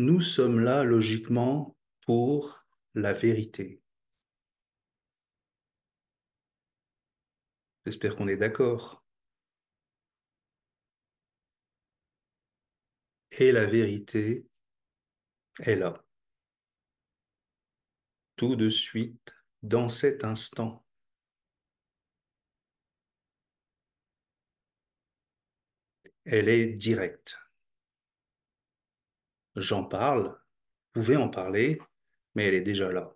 nous sommes là logiquement pour la vérité. J'espère qu'on est d'accord. Et la vérité est là. Tout de suite, dans cet instant. Elle est directe j'en parle, pouvait en parler, mais elle est déjà là.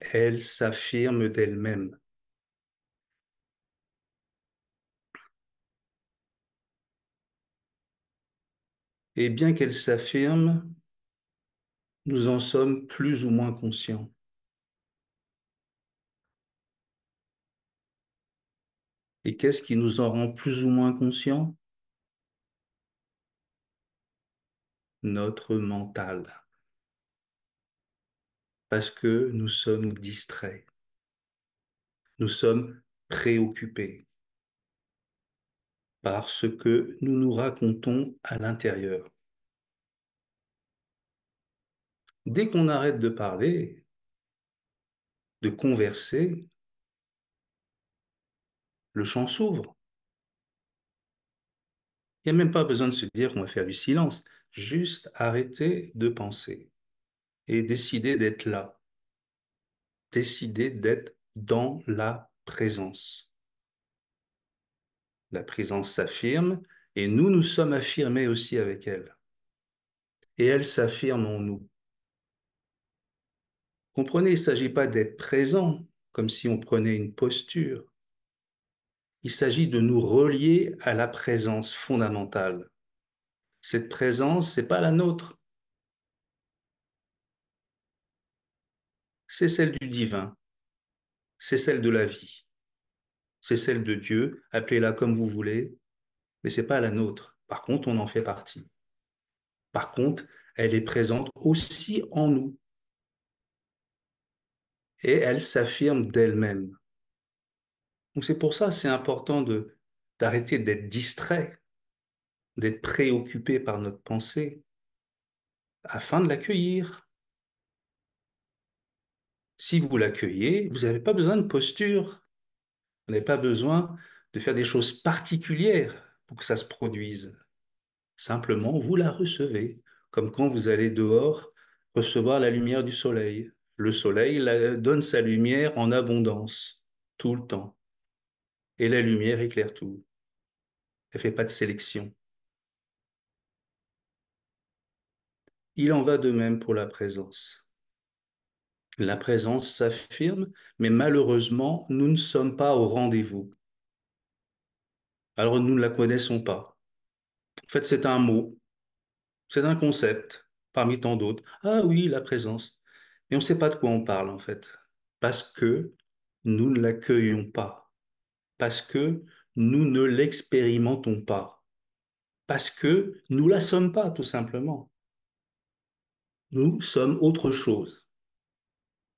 Elle s'affirme d'elle-même. Et bien qu'elle s'affirme, nous en sommes plus ou moins conscients. Et qu'est-ce qui nous en rend plus ou moins conscients notre mental. Parce que nous sommes distraits. Nous sommes préoccupés par ce que nous nous racontons à l'intérieur. Dès qu'on arrête de parler, de converser, le champ s'ouvre. Il n'y a même pas besoin de se dire qu'on va faire du silence juste arrêter de penser et décider d'être là, décider d'être dans la présence. La présence s'affirme et nous, nous sommes affirmés aussi avec elle. Et elle s'affirme en nous. Comprenez, il ne s'agit pas d'être présent comme si on prenait une posture. Il s'agit de nous relier à la présence fondamentale cette présence, n'est pas la nôtre. C'est celle du divin. C'est celle de la vie. C'est celle de Dieu. Appelez-la comme vous voulez, mais c'est pas la nôtre. Par contre, on en fait partie. Par contre, elle est présente aussi en nous. Et elle s'affirme d'elle-même. Donc c'est pour ça, c'est important d'arrêter d'être distrait d'être préoccupé par notre pensée afin de l'accueillir. Si vous l'accueillez, vous n'avez pas besoin de posture, vous n'avez pas besoin de faire des choses particulières pour que ça se produise. Simplement, vous la recevez, comme quand vous allez dehors recevoir la lumière du soleil. Le soleil donne sa lumière en abondance, tout le temps. Et la lumière éclaire tout. Elle ne fait pas de sélection. Il en va de même pour la présence. La présence s'affirme, mais malheureusement, nous ne sommes pas au rendez-vous. Alors nous ne la connaissons pas. En fait, c'est un mot, c'est un concept parmi tant d'autres. Ah oui, la présence. Mais on ne sait pas de quoi on parle en fait, parce que nous ne l'accueillons pas, parce que nous ne l'expérimentons pas, parce que nous la sommes pas tout simplement. Nous sommes autre chose.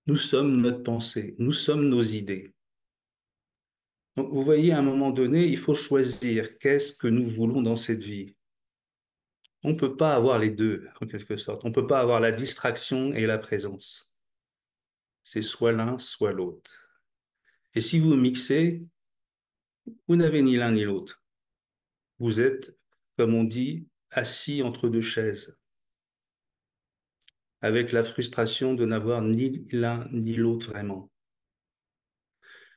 Nous sommes notre pensée, nous sommes nos idées. vous voyez, à un moment donné, il faut choisir qu'est-ce que nous voulons dans cette vie. On ne peut pas avoir les deux, en quelque sorte. On ne peut pas avoir la distraction et la présence. C'est soit l'un, soit l'autre. Et si vous mixez, vous n'avez ni l'un ni l'autre. Vous êtes, comme on dit, assis entre deux chaises avec la frustration de n'avoir ni l'un ni l'autre vraiment.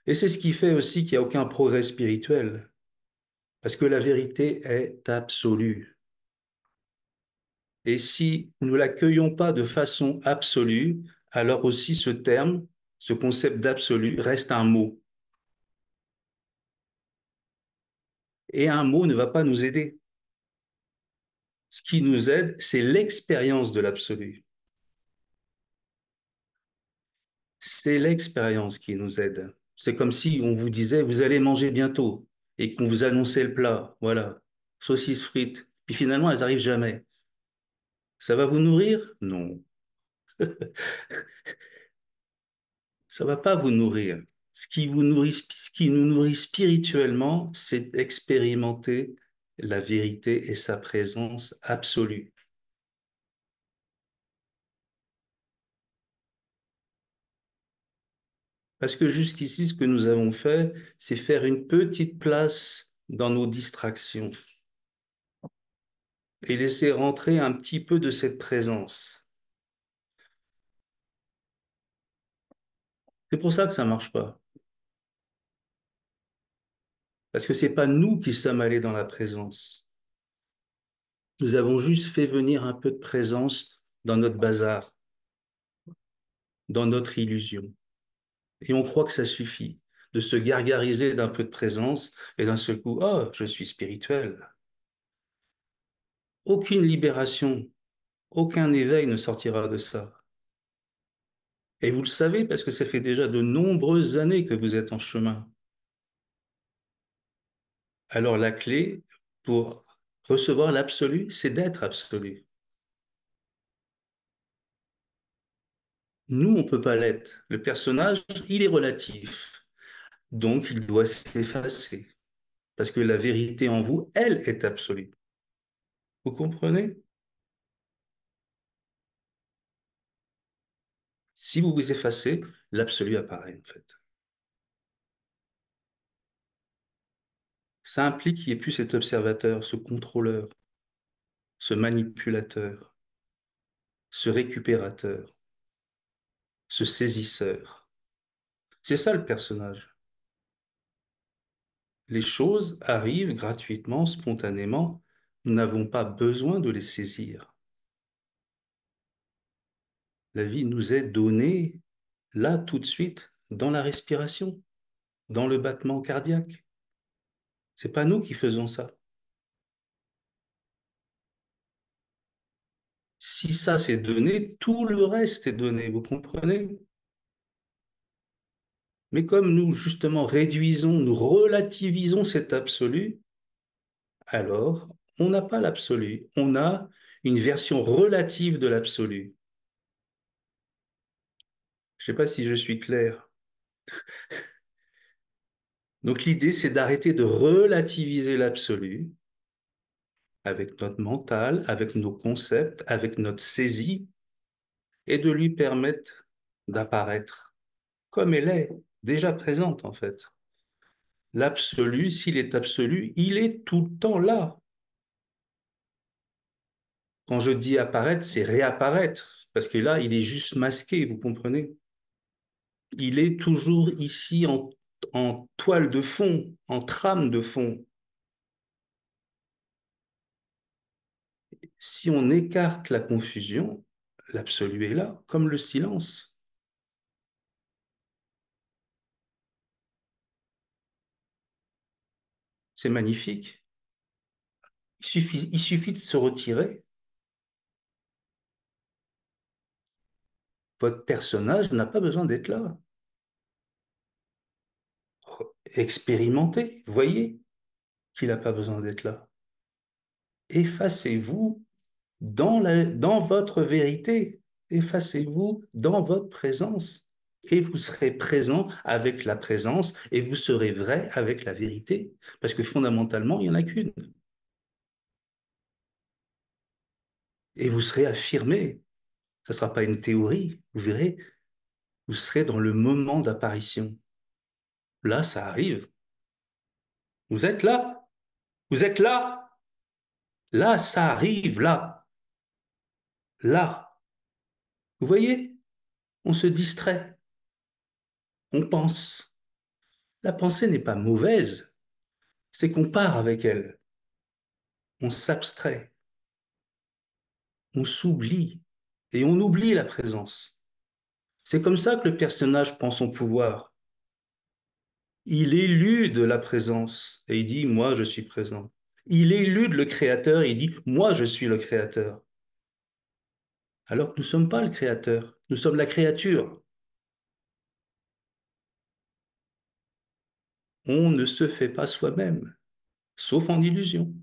Et c'est ce qui fait aussi qu'il n'y a aucun progrès spirituel, parce que la vérité est absolue. Et si nous l'accueillons pas de façon absolue, alors aussi ce terme, ce concept d'absolu reste un mot. Et un mot ne va pas nous aider. Ce qui nous aide, c'est l'expérience de l'absolu. c'est l'expérience qui nous aide. C'est comme si on vous disait, vous allez manger bientôt, et qu'on vous annonçait le plat, voilà, saucisses frites, puis finalement, elles n'arrivent jamais. Ça va vous nourrir Non. Ça va pas vous nourrir. Ce qui, vous nourrit, ce qui nous nourrit spirituellement, c'est expérimenter la vérité et sa présence absolue. Parce que jusqu'ici, ce que nous avons fait, c'est faire une petite place dans nos distractions et laisser rentrer un petit peu de cette présence. C'est pour ça que ça ne marche pas. Parce que ce n'est pas nous qui sommes allés dans la présence. Nous avons juste fait venir un peu de présence dans notre bazar, dans notre illusion. Et on croit que ça suffit, de se gargariser d'un peu de présence et d'un seul coup, oh, je suis spirituel. Aucune libération, aucun éveil ne sortira de ça. Et vous le savez parce que ça fait déjà de nombreuses années que vous êtes en chemin. Alors la clé pour recevoir l'absolu, c'est d'être absolu. Nous, on ne peut pas l'être. Le personnage, il est relatif. Donc, il doit s'effacer. Parce que la vérité en vous, elle est absolue. Vous comprenez Si vous vous effacez, l'absolu apparaît en fait. Ça implique qu'il n'y ait plus cet observateur, ce contrôleur, ce manipulateur, ce récupérateur ce saisisseur. C'est ça le personnage. Les choses arrivent gratuitement, spontanément. Nous n'avons pas besoin de les saisir. La vie nous est donnée là tout de suite, dans la respiration, dans le battement cardiaque. C'est pas nous qui faisons ça. Si ça c'est donné, tout le reste est donné, vous comprenez Mais comme nous justement réduisons, nous relativisons cet absolu, alors on n'a pas l'absolu, on a une version relative de l'absolu. Je ne sais pas si je suis clair. Donc l'idée, c'est d'arrêter de relativiser l'absolu avec notre mental, avec nos concepts, avec notre saisie, et de lui permettre d'apparaître comme elle est, déjà présente en fait. L'absolu, s'il est absolu, il est tout le temps là. Quand je dis apparaître, c'est réapparaître, parce que là, il est juste masqué, vous comprenez Il est toujours ici en, en toile de fond, en trame de fond, si on écarte la confusion, l'absolu est là, comme le silence. C'est magnifique. Il suffit, de se retirer. Votre personnage n'a pas besoin d'être là. Expérimentez, voyez qu'il n'a pas besoin d'être là. Effacez-vous dans, la, dans votre vérité. Effacez-vous dans votre présence et vous serez présent avec la présence et vous serez vrai avec la vérité. Parce que fondamentalement, il n'y en a qu'une. Et vous serez affirmé. ça ne sera pas une théorie, vous verrez. Vous serez dans le moment d'apparition. Là, ça arrive. Vous êtes là Vous êtes là Là, ça arrive, là là. Vous voyez On se distrait. On pense. La pensée n'est pas mauvaise, c'est qu'on part avec elle. On s'abstrait. On s'oublie et on oublie la présence. C'est comme ça que le personnage prend son pouvoir. Il élude la présence et il dit Moi, je suis présent. Il élude le Créateur et il dit Moi, je suis le Créateur alors que nous ne sommes pas le créateur, nous sommes la créature. On ne se fait pas soi-même, sauf en illusion.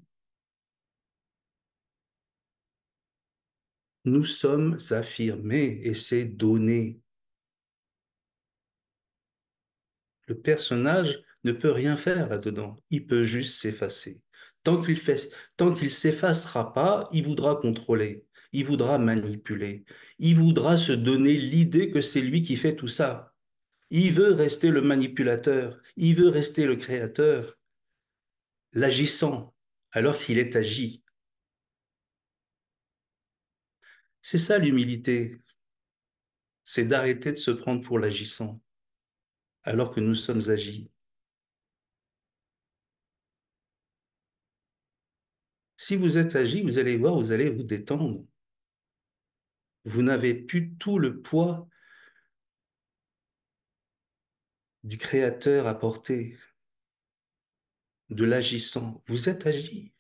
Nous sommes affirmés et c'est donné. Le personnage ne peut rien faire là-dedans, il peut juste s'effacer. Tant qu'il ne s'effacera pas, il voudra contrôler il voudra manipuler, il voudra se donner l'idée que c'est lui qui fait tout ça. Il veut rester le manipulateur, il veut rester le créateur, l'agissant, alors qu'il est agi. C'est ça l'humilité, c'est d'arrêter de se prendre pour l'agissant, alors que nous sommes agis. Si vous êtes agi, vous allez voir, vous allez vous détendre. Vous n'avez plus tout le poids du Créateur à porter, de l'agissant. Vous êtes agi.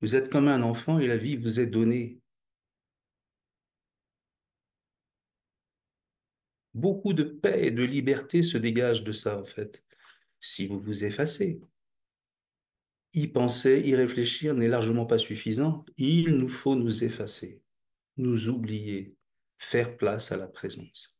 Vous êtes comme un enfant et la vie vous est donnée. Beaucoup de paix et de liberté se dégagent de ça, en fait, si vous vous effacez. Y penser, y réfléchir n'est largement pas suffisant. Il nous faut nous effacer nous oublier, faire place à la présence.